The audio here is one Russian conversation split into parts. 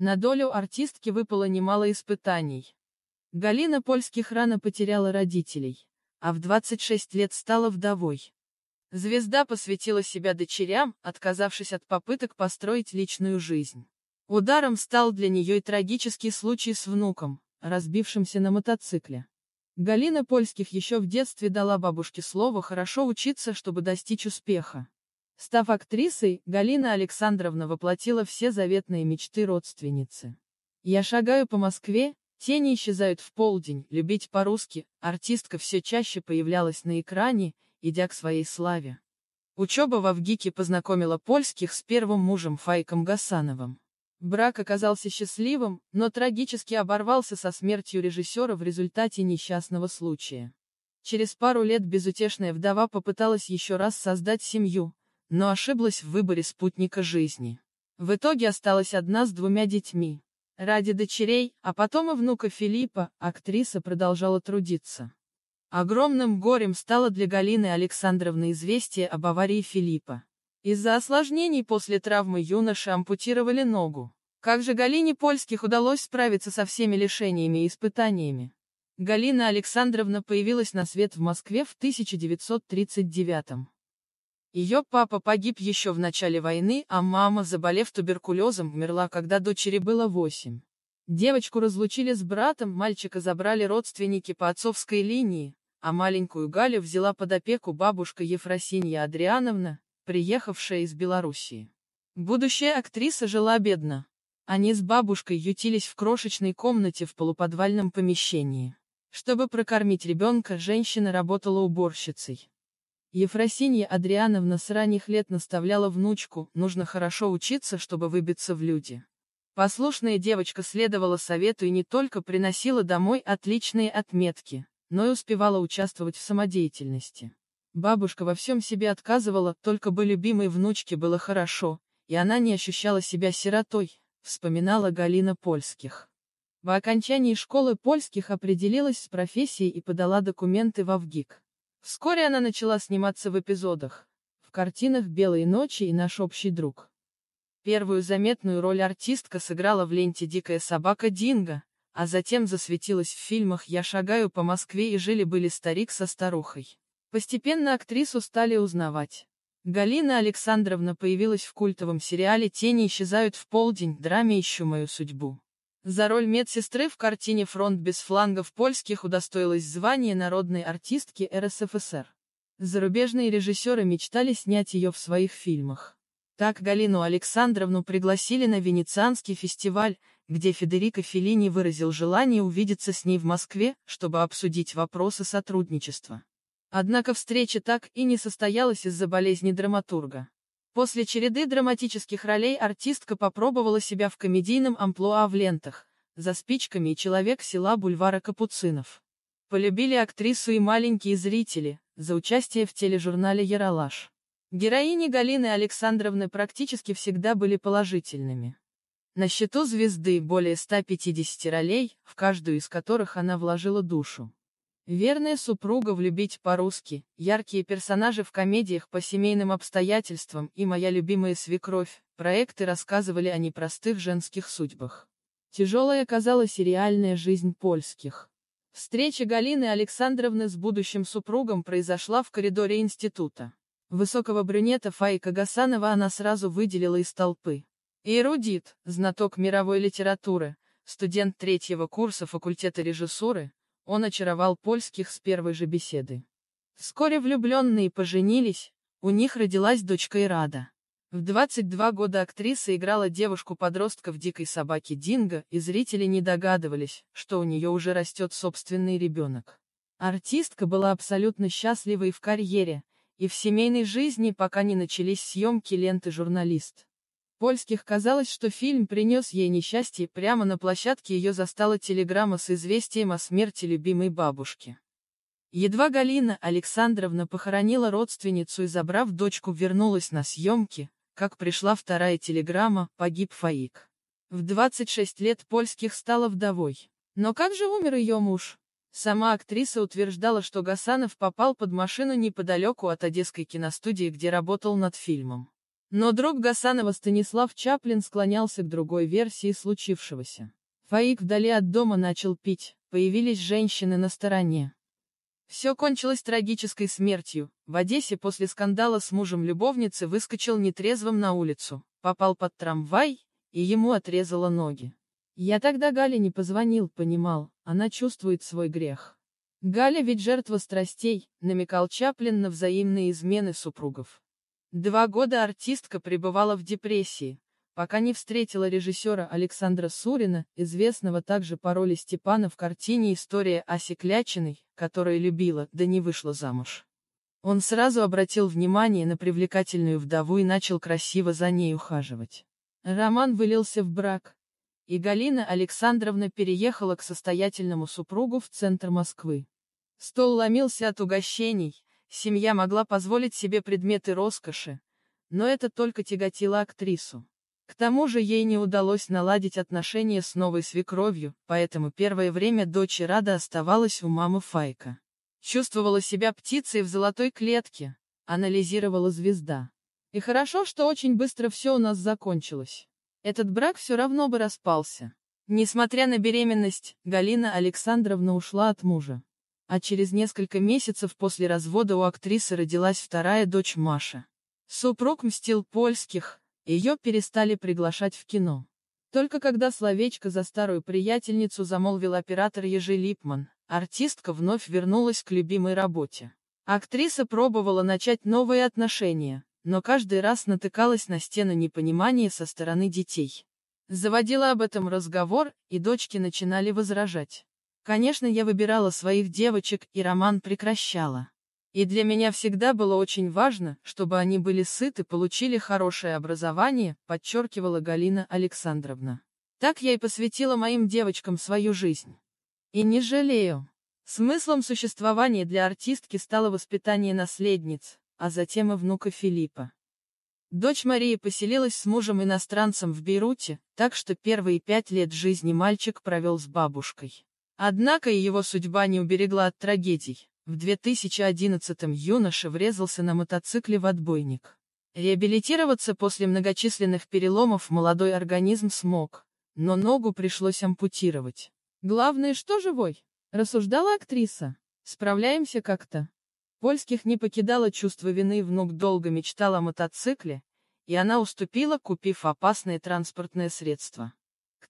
На долю артистки выпало немало испытаний. Галина Польских рано потеряла родителей, а в 26 лет стала вдовой. Звезда посвятила себя дочерям, отказавшись от попыток построить личную жизнь. Ударом стал для нее и трагический случай с внуком, разбившимся на мотоцикле. Галина Польских еще в детстве дала бабушке слово хорошо учиться, чтобы достичь успеха. Став актрисой, Галина Александровна воплотила все заветные мечты родственницы. «Я шагаю по Москве, тени исчезают в полдень, любить по-русски», артистка все чаще появлялась на экране, идя к своей славе. Учеба в Авгике познакомила польских с первым мужем Файком Гасановым. Брак оказался счастливым, но трагически оборвался со смертью режиссера в результате несчастного случая. Через пару лет безутешная вдова попыталась еще раз создать семью, но ошиблась в выборе спутника жизни. В итоге осталась одна с двумя детьми. Ради дочерей, а потом и внука Филиппа, актриса продолжала трудиться. Огромным горем стало для Галины Александровны известие об аварии Филиппа. Из-за осложнений после травмы юноши ампутировали ногу. Как же Галине Польских удалось справиться со всеми лишениями и испытаниями? Галина Александровна появилась на свет в Москве в 1939 -м. Ее папа погиб еще в начале войны, а мама, заболев туберкулезом, умерла, когда дочери было восемь. Девочку разлучили с братом, мальчика забрали родственники по отцовской линии, а маленькую Галю взяла под опеку бабушка Ефросинья Адриановна, приехавшая из Белоруссии. Будущая актриса жила бедно. Они с бабушкой ютились в крошечной комнате в полуподвальном помещении. Чтобы прокормить ребенка, женщина работала уборщицей. Ефросинья Адриановна с ранних лет наставляла внучку, нужно хорошо учиться, чтобы выбиться в люди. Послушная девочка следовала совету и не только приносила домой отличные отметки, но и успевала участвовать в самодеятельности. Бабушка во всем себе отказывала, только бы любимой внучке было хорошо, и она не ощущала себя сиротой, вспоминала Галина Польских. По окончании школы Польских определилась с профессией и подала документы в Авгик. Вскоре она начала сниматься в эпизодах, в картинах «Белые ночи» и «Наш общий друг». Первую заметную роль артистка сыграла в ленте «Дикая собака Динго», а затем засветилась в фильмах «Я шагаю по Москве» и «Жили-были старик со старухой». Постепенно актрису стали узнавать. Галина Александровна появилась в культовом сериале «Тени исчезают в полдень», драме «Ищу мою судьбу». За роль медсестры в картине «Фронт без флангов» польских удостоилась звания народной артистки РСФСР. Зарубежные режиссеры мечтали снять ее в своих фильмах. Так Галину Александровну пригласили на Венецианский фестиваль, где Федерико Феллини выразил желание увидеться с ней в Москве, чтобы обсудить вопросы сотрудничества. Однако встреча так и не состоялась из-за болезни драматурга. После череды драматических ролей артистка попробовала себя в комедийном амплуа в лентах, за спичками и человек села бульвара Капуцинов. Полюбили актрису и маленькие зрители, за участие в тележурнале «Яралаш». Героини Галины Александровны практически всегда были положительными. На счету звезды более 150 ролей, в каждую из которых она вложила душу. Верная супруга влюбить по-русски, яркие персонажи в комедиях по семейным обстоятельствам и моя любимая свекровь, проекты рассказывали о непростых женских судьбах. Тяжелая оказалась и реальная жизнь польских. Встреча Галины Александровны с будущим супругом произошла в коридоре института. Высокого брюнета Файка Гасанова она сразу выделила из толпы. Эрудит, знаток мировой литературы, студент третьего курса факультета режиссуры, он очаровал польских с первой же беседы. Вскоре влюбленные поженились, у них родилась дочка Ирада. В 22 года актриса играла девушку-подростка в «Дикой собаке Динго», и зрители не догадывались, что у нее уже растет собственный ребенок. Артистка была абсолютно счастлива и в карьере, и в семейной жизни, пока не начались съемки ленты «Журналист». Польских казалось, что фильм принес ей несчастье, прямо на площадке ее застала телеграмма с известием о смерти любимой бабушки. Едва Галина Александровна похоронила родственницу и, забрав дочку, вернулась на съемки, как пришла вторая телеграмма «Погиб Фаик». В 26 лет Польских стала вдовой. Но как же умер ее муж? Сама актриса утверждала, что Гасанов попал под машину неподалеку от одесской киностудии, где работал над фильмом. Но друг Гасанова Станислав Чаплин склонялся к другой версии случившегося. Фаик вдали от дома начал пить, появились женщины на стороне. Все кончилось трагической смертью. В Одессе после скандала с мужем любовницы выскочил нетрезвым на улицу, попал под трамвай, и ему отрезало ноги. Я тогда Гале не позвонил, понимал, она чувствует свой грех. Галя ведь жертва страстей, намекал Чаплин на взаимные измены супругов. Два года артистка пребывала в депрессии, пока не встретила режиссера Александра Сурина, известного также по роли Степана в картине «История Аси Клячиной», которая любила, да не вышла замуж. Он сразу обратил внимание на привлекательную вдову и начал красиво за ней ухаживать. Роман вылился в брак, и Галина Александровна переехала к состоятельному супругу в центр Москвы. Стол ломился от угощений, Семья могла позволить себе предметы роскоши, но это только тяготило актрису. К тому же ей не удалось наладить отношения с новой свекровью, поэтому первое время дочь Рада оставалась у мамы Файка. Чувствовала себя птицей в золотой клетке, анализировала звезда. И хорошо, что очень быстро все у нас закончилось. Этот брак все равно бы распался. Несмотря на беременность, Галина Александровна ушла от мужа. А через несколько месяцев после развода у актрисы родилась вторая дочь Маша. Супруг мстил польских, ее перестали приглашать в кино. Только когда словечко за старую приятельницу замолвил оператор Ежи Липман, артистка вновь вернулась к любимой работе. Актриса пробовала начать новые отношения, но каждый раз натыкалась на стену непонимания со стороны детей. Заводила об этом разговор, и дочки начинали возражать. Конечно, я выбирала своих девочек, и роман прекращала. И для меня всегда было очень важно, чтобы они были сыты, получили хорошее образование, подчеркивала Галина Александровна. Так я и посвятила моим девочкам свою жизнь. И не жалею. Смыслом существования для артистки стало воспитание наследниц, а затем и внука Филиппа. Дочь Марии поселилась с мужем-иностранцем в Бейруте, так что первые пять лет жизни мальчик провел с бабушкой. Однако и его судьба не уберегла от трагедий. В 2011-м юноша врезался на мотоцикле в отбойник. Реабилитироваться после многочисленных переломов молодой организм смог, но ногу пришлось ампутировать. «Главное, что живой?» – рассуждала актриса. «Справляемся как-то». Польских не покидало чувство вины, внук долго мечтал о мотоцикле, и она уступила, купив опасное транспортное средство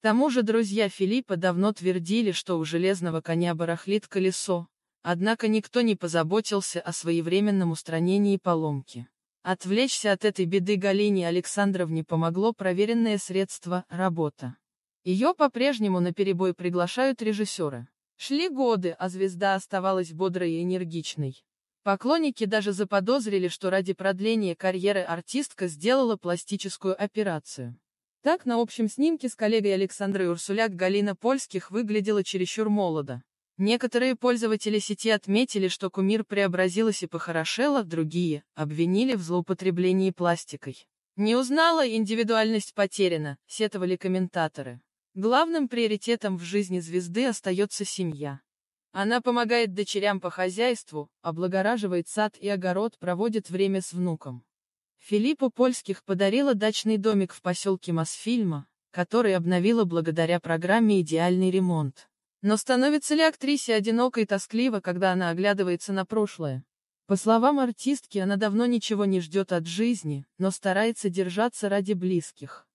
тому же друзья Филиппа давно твердили, что у железного коня барахлит колесо, однако никто не позаботился о своевременном устранении поломки. Отвлечься от этой беды Галине Александровне помогло проверенное средство «Работа». Ее по-прежнему наперебой приглашают режиссеры. Шли годы, а звезда оставалась бодрой и энергичной. Поклонники даже заподозрили, что ради продления карьеры артистка сделала пластическую операцию. Так на общем снимке с коллегой Александрой Урсуляк Галина Польских выглядела чересчур молодо. Некоторые пользователи сети отметили, что кумир преобразилась и похорошела, другие – обвинили в злоупотреблении пластикой. «Не узнала, индивидуальность потеряна», – сетовали комментаторы. Главным приоритетом в жизни звезды остается семья. Она помогает дочерям по хозяйству, облагораживает сад и огород, проводит время с внуком. Филиппу Польских подарила дачный домик в поселке Мосфильма, который обновила благодаря программе «Идеальный ремонт». Но становится ли актрисе одиноко и тоскливо, когда она оглядывается на прошлое? По словам артистки, она давно ничего не ждет от жизни, но старается держаться ради близких.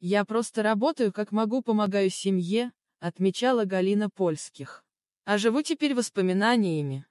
«Я просто работаю как могу, помогаю семье», — отмечала Галина Польских. «А живу теперь воспоминаниями,